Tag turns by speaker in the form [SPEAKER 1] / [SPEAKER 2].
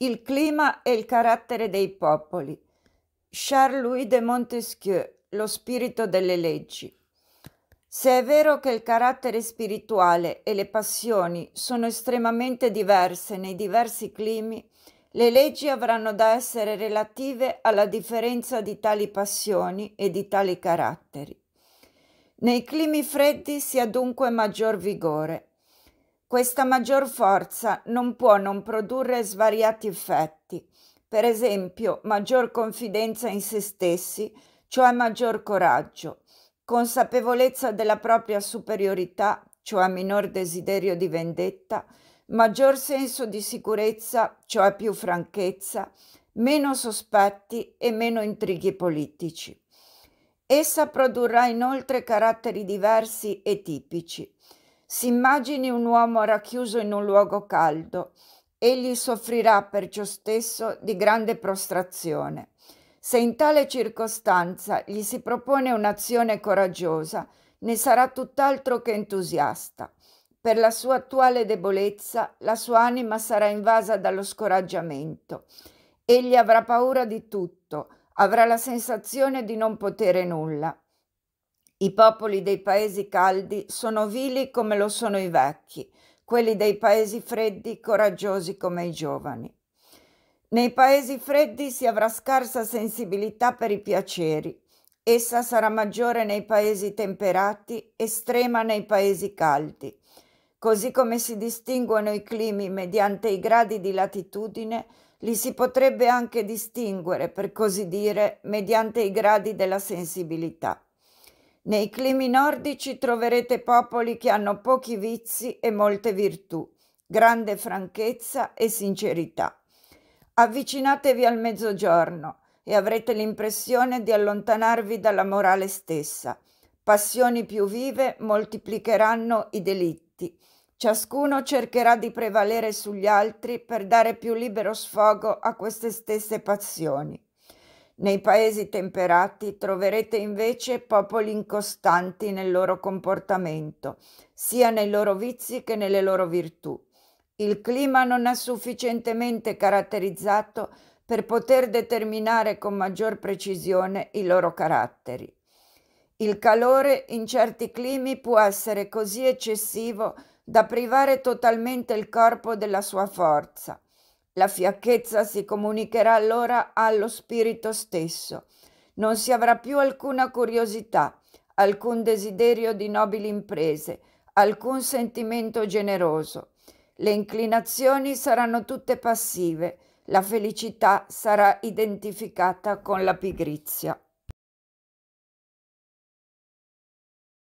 [SPEAKER 1] Il clima e il carattere dei popoli. Charles-Louis de Montesquieu, lo spirito delle leggi. Se è vero che il carattere spirituale e le passioni sono estremamente diverse nei diversi climi, le leggi avranno da essere relative alla differenza di tali passioni e di tali caratteri. Nei climi freddi si ha dunque maggior vigore, questa maggior forza non può non produrre svariati effetti, per esempio maggior confidenza in se stessi, cioè maggior coraggio, consapevolezza della propria superiorità, cioè minor desiderio di vendetta, maggior senso di sicurezza, cioè più franchezza, meno sospetti e meno intrighi politici. Essa produrrà inoltre caratteri diversi e tipici. Si immagini un uomo racchiuso in un luogo caldo. Egli soffrirà perciò stesso di grande prostrazione. Se in tale circostanza gli si propone un'azione coraggiosa, ne sarà tutt'altro che entusiasta. Per la sua attuale debolezza, la sua anima sarà invasa dallo scoraggiamento. Egli avrà paura di tutto, avrà la sensazione di non potere nulla. I popoli dei paesi caldi sono vili come lo sono i vecchi, quelli dei paesi freddi coraggiosi come i giovani. Nei paesi freddi si avrà scarsa sensibilità per i piaceri, essa sarà maggiore nei paesi temperati, estrema nei paesi caldi. Così come si distinguono i climi mediante i gradi di latitudine, li si potrebbe anche distinguere, per così dire, mediante i gradi della sensibilità. Nei climi nordici troverete popoli che hanno pochi vizi e molte virtù, grande franchezza e sincerità. Avvicinatevi al mezzogiorno e avrete l'impressione di allontanarvi dalla morale stessa. Passioni più vive moltiplicheranno i delitti. Ciascuno cercherà di prevalere sugli altri per dare più libero sfogo a queste stesse passioni. Nei paesi temperati troverete invece popoli incostanti nel loro comportamento, sia nei loro vizi che nelle loro virtù. Il clima non è sufficientemente caratterizzato per poter determinare con maggior precisione i loro caratteri. Il calore in certi climi può essere così eccessivo da privare totalmente il corpo della sua forza la fiacchezza si comunicherà allora allo spirito stesso. Non si avrà più alcuna curiosità, alcun desiderio di nobili imprese, alcun sentimento generoso. Le inclinazioni saranno tutte passive, la felicità sarà identificata con la pigrizia.